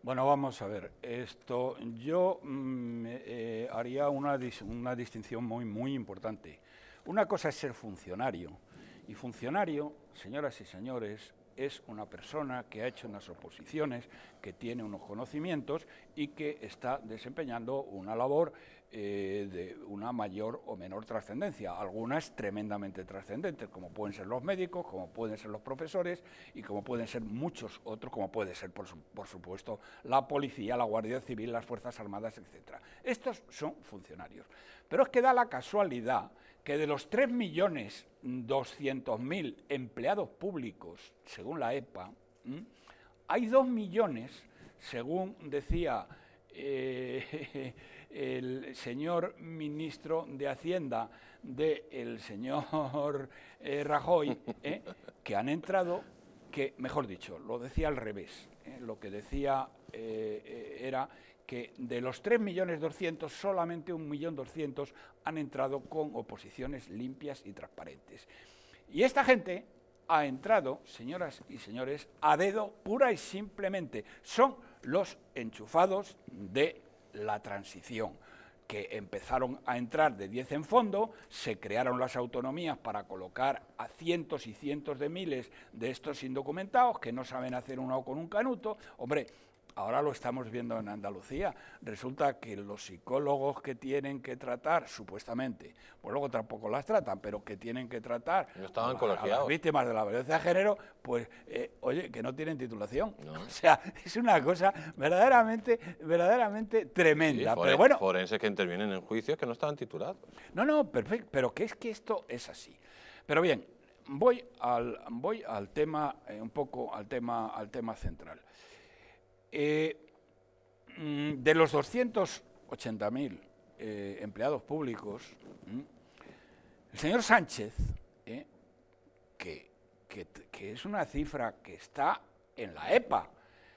Bueno, vamos a ver, esto yo mm, eh, haría una, una, distinción muy, muy importante. Una cosa es ser funcionario, y funcionario, señoras y señores, es una persona que ha hecho unas oposiciones, que tiene unos conocimientos y que está desempeñando una labor eh, de una mayor o menor trascendencia, algunas tremendamente trascendentes, como pueden ser los médicos, como pueden ser los profesores y como pueden ser muchos otros, como puede ser, por, supuesto, la policía, la Guardia Civil, las Fuerzas Armadas, etc. Estos son funcionarios. Pero es que da la casualidad que de los 3.200.000 empleados públicos, según la EPA, hay 2 millones, según decía eh, el señor ministro de Hacienda del señor eh, Rajoy, eh, que han entrado, que, mejor dicho, lo decía al revés. lo que decía era que de los 3.200.000 solamente 1.200.000 han entrado con oposiciones limpias y transparentes. Y esta gente ha entrado, señoras y señores, a dedo pura y simplemente. Son los enchufados de la transición que empezaron a entrar de 10 en fondo, se crearon las autonomías para colocar a cientos y cientos de miles de estos indocumentados que no saben hacer un o con un canuto. Hombre, Ahora lo estamos viendo en Andalucía. Resulta que los psicólogos que tienen que tratar, supuestamente, pues luego tampoco las tratan, pero que tienen que tratar estaban a, las víctimas de la violencia de género, pues, eh, oye, que no tienen titulación. O sea, es una cosa verdaderamente, verdaderamente tremenda. pero bueno, forenses que intervienen en juicios que no estaban titulados. No, no, perfecto, pero que es que esto es así. Pero bien, voy al, voy al tema, eh, un poco al tema, al tema central. Eh, mm, de los 280.000 eh, empleados públicos, mm, el señor Sánchez, eh, que, es una cifra que está en la EPA,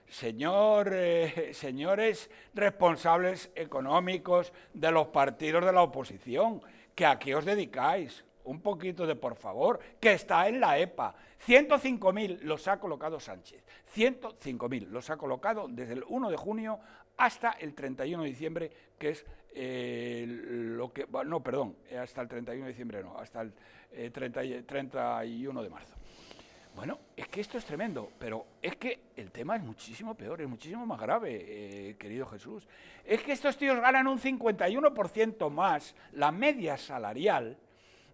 señores responsables económicos de los partidos de la oposición, que aquí os dedicáis, un poquito de por favor, que está en la EPA. 105.000 los ha colocado Sánchez. 105.000 los ha colocado desde el 1 de junio hasta el 31 de diciembre, que es eh, lo que... No, perdón, hasta el 31 de diciembre no, hasta el 31 eh, de marzo. Bueno, es que esto es tremendo, pero es que el tema es muchísimo peor, es muchísimo más grave, eh, querido Jesús. Es que estos tíos ganan un 51% más la media salarial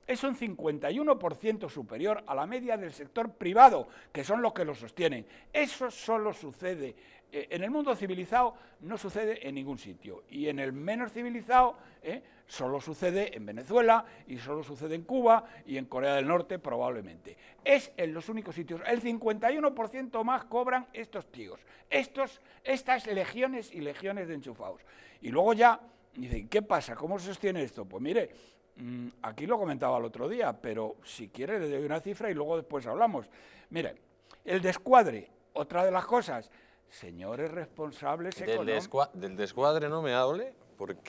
es un 51% superior a la media del sector privado, que son los que lo sostienen. Eso solo sucede eh, en el mundo civilizado, no sucede en ningún sitio. Y en el menos civilizado, eh, solo sucede en Venezuela y solo sucede en Cuba y en Corea del Norte probablemente. Es en los únicos sitios. El 51% más cobran estos tíos, estos, estas legiones y legiones de enchufados. Y luego ya Dice, ¿qué pasa? ¿Cómo se sostiene esto? Pues mire, mm, aquí lo comentaba el otro día, pero si quiere le doy una cifra y luego después hablamos. Mire, el descuadre, otra de las cosas, señores responsables del económicos... del descuadre no me hable porque...